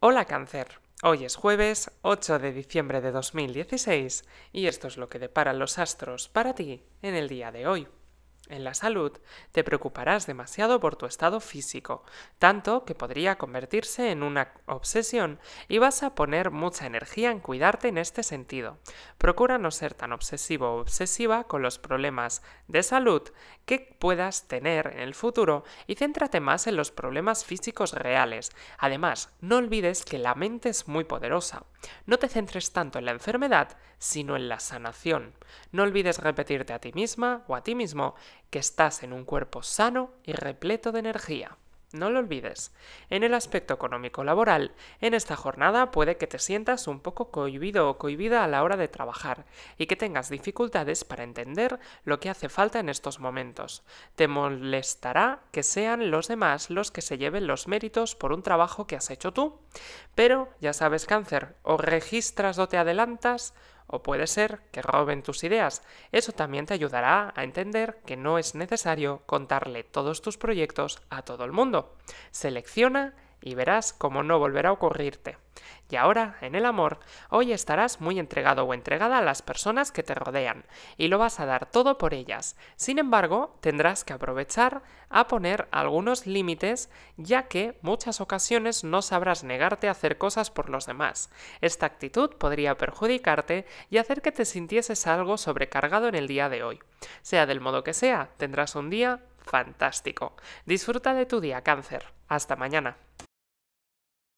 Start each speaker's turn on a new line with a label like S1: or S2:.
S1: Hola cáncer, hoy es jueves 8 de diciembre de 2016 y esto es lo que deparan los astros para ti en el día de hoy. En la salud, te preocuparás demasiado por tu estado físico, tanto que podría convertirse en una obsesión y vas a poner mucha energía en cuidarte en este sentido. Procura no ser tan obsesivo o obsesiva con los problemas de salud que puedas tener en el futuro y céntrate más en los problemas físicos reales. Además, no olvides que la mente es muy poderosa. No te centres tanto en la enfermedad, sino en la sanación. No olvides repetirte a ti misma o a ti mismo que estás en un cuerpo sano y repleto de energía. No lo olvides. En el aspecto económico laboral, en esta jornada puede que te sientas un poco cohibido o cohibida a la hora de trabajar y que tengas dificultades para entender lo que hace falta en estos momentos. Te molestará que sean los demás los que se lleven los méritos por un trabajo que has hecho tú. Pero, ya sabes, cáncer, o registras o te adelantas, o puede ser que roben tus ideas. Eso también te ayudará a entender que no es necesario contarle todos tus proyectos a todo el mundo. Selecciona y verás cómo no volverá a ocurrirte. Y ahora, en el amor, hoy estarás muy entregado o entregada a las personas que te rodean, y lo vas a dar todo por ellas. Sin embargo, tendrás que aprovechar a poner algunos límites, ya que muchas ocasiones no sabrás negarte a hacer cosas por los demás. Esta actitud podría perjudicarte y hacer que te sintieses algo sobrecargado en el día de hoy. Sea del modo que sea, tendrás un día fantástico. Disfruta de tu día, cáncer. Hasta mañana.